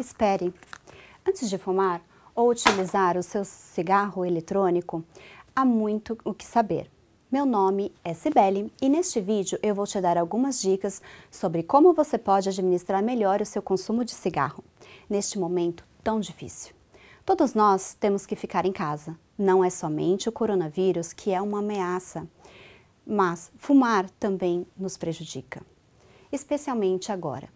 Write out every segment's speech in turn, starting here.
Espere. Antes de fumar ou utilizar o seu cigarro eletrônico, há muito o que saber. Meu nome é Cibele e neste vídeo eu vou te dar algumas dicas sobre como você pode administrar melhor o seu consumo de cigarro, neste momento tão difícil. Todos nós temos que ficar em casa. Não é somente o coronavírus que é uma ameaça, mas fumar também nos prejudica, especialmente agora.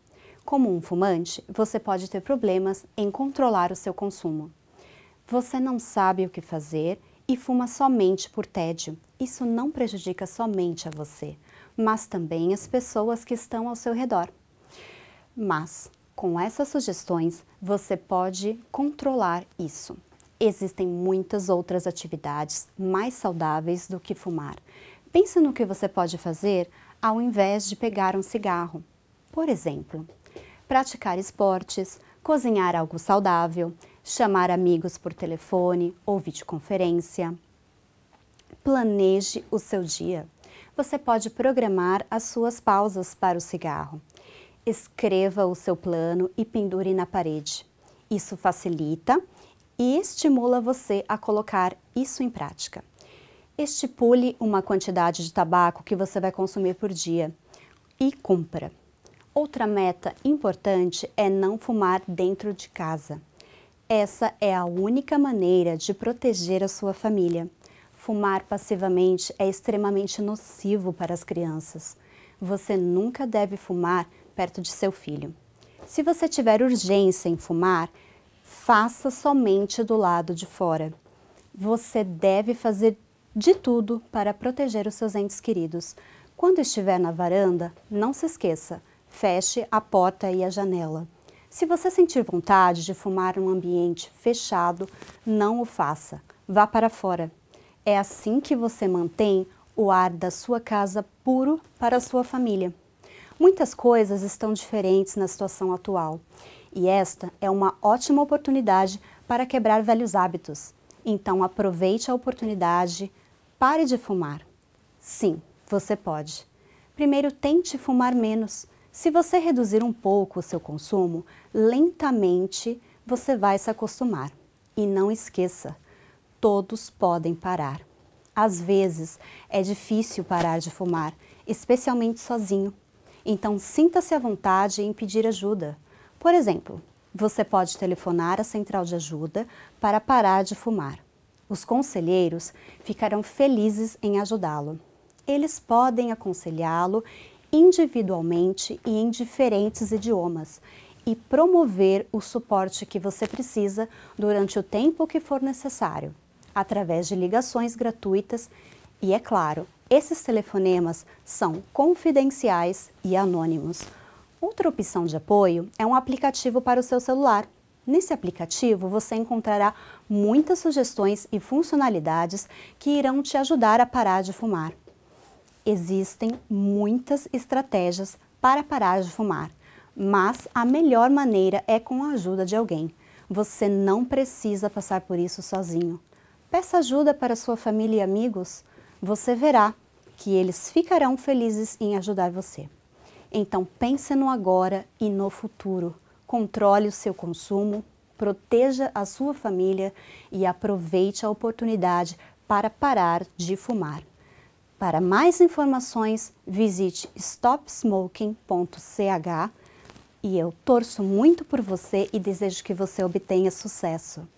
Como um fumante, você pode ter problemas em controlar o seu consumo. Você não sabe o que fazer e fuma somente por tédio. Isso não prejudica somente a você, mas também as pessoas que estão ao seu redor. Mas, com essas sugestões, você pode controlar isso. Existem muitas outras atividades mais saudáveis do que fumar. Pense no que você pode fazer ao invés de pegar um cigarro. Por exemplo, praticar esportes, cozinhar algo saudável, chamar amigos por telefone ou videoconferência. Planeje o seu dia. Você pode programar as suas pausas para o cigarro. Escreva o seu plano e pendure na parede. Isso facilita e estimula você a colocar isso em prática. Estipule uma quantidade de tabaco que você vai consumir por dia e cumpra. Outra meta importante é não fumar dentro de casa. Essa é a única maneira de proteger a sua família. Fumar passivamente é extremamente nocivo para as crianças. Você nunca deve fumar perto de seu filho. Se você tiver urgência em fumar, faça somente do lado de fora. Você deve fazer de tudo para proteger os seus entes queridos. Quando estiver na varanda, não se esqueça feche a porta e a janela. Se você sentir vontade de fumar em um ambiente fechado, não o faça. Vá para fora. É assim que você mantém o ar da sua casa puro para a sua família. Muitas coisas estão diferentes na situação atual e esta é uma ótima oportunidade para quebrar velhos hábitos. Então aproveite a oportunidade, pare de fumar. Sim, você pode. Primeiro tente fumar menos, se você reduzir um pouco o seu consumo, lentamente você vai se acostumar. E não esqueça, todos podem parar. Às vezes é difícil parar de fumar, especialmente sozinho. Então sinta-se à vontade em pedir ajuda. Por exemplo, você pode telefonar à central de ajuda para parar de fumar. Os conselheiros ficarão felizes em ajudá-lo. Eles podem aconselhá-lo individualmente e em diferentes idiomas e promover o suporte que você precisa durante o tempo que for necessário, através de ligações gratuitas e, é claro, esses telefonemas são confidenciais e anônimos. Outra opção de apoio é um aplicativo para o seu celular. Nesse aplicativo você encontrará muitas sugestões e funcionalidades que irão te ajudar a parar de fumar. Existem muitas estratégias para parar de fumar, mas a melhor maneira é com a ajuda de alguém. Você não precisa passar por isso sozinho. Peça ajuda para sua família e amigos, você verá que eles ficarão felizes em ajudar você. Então pense no agora e no futuro. Controle o seu consumo, proteja a sua família e aproveite a oportunidade para parar de fumar. Para mais informações, visite stopsmoking.ch e eu torço muito por você e desejo que você obtenha sucesso.